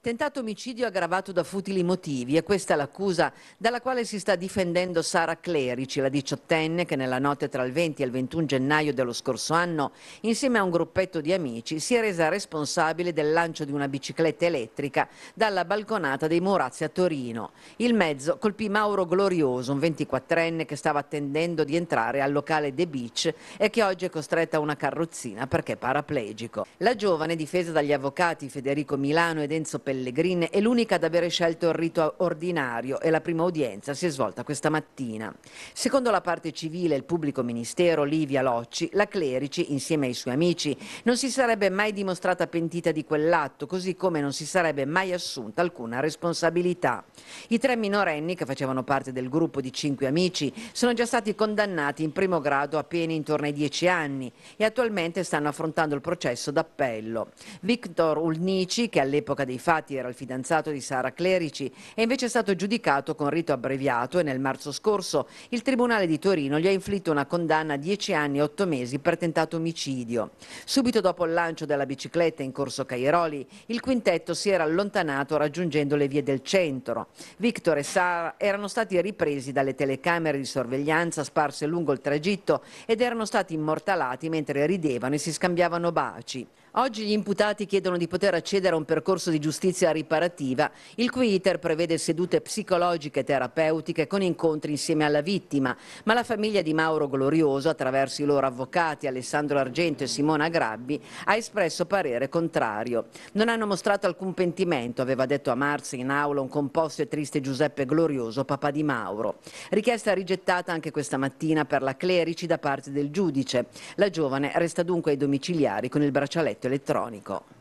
Tentato omicidio aggravato da futili motivi e questa è l'accusa dalla quale si sta difendendo Sara Clerici, la diciottenne che nella notte tra il 20 e il 21 gennaio dello scorso anno, insieme a un gruppetto di amici, si è resa responsabile del lancio di una bicicletta elettrica dalla balconata dei Morazzi a Torino. Il mezzo colpì Mauro Glorioso, un 24enne che stava attendendo di entrare al locale The Beach e che oggi è costretta a una carrozzina perché paraplegico. La giovane, difesa dagli avvocati Federico Milano ed Enzo Pellegrin è l'unica ad avere scelto il rito ordinario e la prima udienza si è svolta questa mattina. Secondo la parte civile e il pubblico ministero Livia Locci, la Clerici, insieme ai suoi amici, non si sarebbe mai dimostrata pentita di quell'atto, così come non si sarebbe mai assunta alcuna responsabilità. I tre minorenni, che facevano parte del gruppo di cinque amici, sono già stati condannati in primo grado a pene intorno ai dieci anni e attualmente stanno affrontando il processo d'appello. Victor Ulnici, che all'epoca dei fatti indagati era il fidanzato di Sara Clerici, è invece stato giudicato con rito abbreviato e nel marzo scorso il Tribunale di Torino gli ha inflitto una condanna a 10 anni e 8 mesi per tentato omicidio. Subito dopo il lancio della bicicletta in corso Cairoli, il quintetto si era allontanato raggiungendo le vie del centro. Victor e Sara erano stati ripresi dalle telecamere di sorveglianza sparse lungo il tragitto ed erano stati immortalati mentre ridevano e si scambiavano baci. Oggi gli imputati chiedono di poter accedere a un percorso di giustizia giustizia riparativa, il cui iter prevede sedute psicologiche e terapeutiche con incontri insieme alla vittima, ma la famiglia di Mauro Glorioso, attraverso i loro avvocati Alessandro Argento e Simona Grabbi, ha espresso parere contrario. Non hanno mostrato alcun pentimento, aveva detto a Marzi in aula un composto e triste Giuseppe Glorioso, papà di Mauro. Richiesta rigettata anche questa mattina per la Clerici da parte del giudice. La giovane resta dunque ai domiciliari con il braccialetto elettronico.